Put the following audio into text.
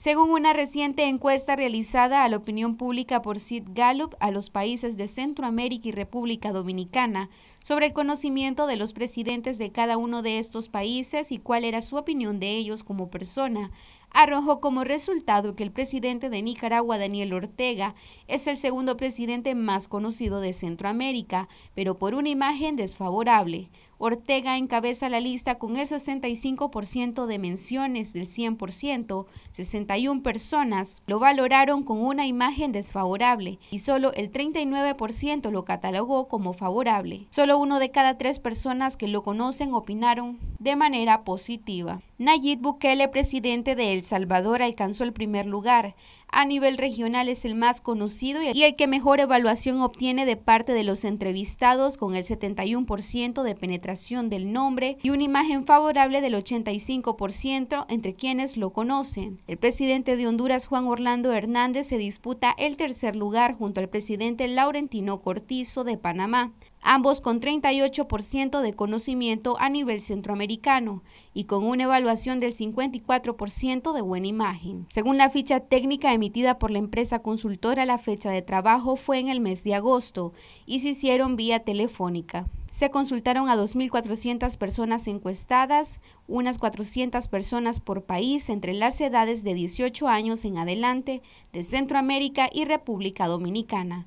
Según una reciente encuesta realizada a la opinión pública por Sid Gallup a los países de Centroamérica y República Dominicana sobre el conocimiento de los presidentes de cada uno de estos países y cuál era su opinión de ellos como persona, arrojó como resultado que el presidente de Nicaragua, Daniel Ortega, es el segundo presidente más conocido de Centroamérica, pero por una imagen desfavorable. Ortega encabeza la lista con el 65% de menciones del 100%, 61 personas lo valoraron con una imagen desfavorable y solo el 39% lo catalogó como favorable. Solo uno de cada tres personas que lo conocen opinaron de manera positiva. Nayib Bukele, presidente de El Salvador, alcanzó el primer lugar. A nivel regional es el más conocido y el que mejor evaluación obtiene de parte de los entrevistados con el 71% de penetración del nombre y una imagen favorable del 85% entre quienes lo conocen. El presidente de Honduras, Juan Orlando Hernández, se disputa el tercer lugar junto al presidente Laurentino Cortizo de Panamá ambos con 38% de conocimiento a nivel centroamericano y con una evaluación del 54% de buena imagen. Según la ficha técnica emitida por la empresa consultora, la fecha de trabajo fue en el mes de agosto y se hicieron vía telefónica. Se consultaron a 2.400 personas encuestadas, unas 400 personas por país entre las edades de 18 años en adelante de Centroamérica y República Dominicana.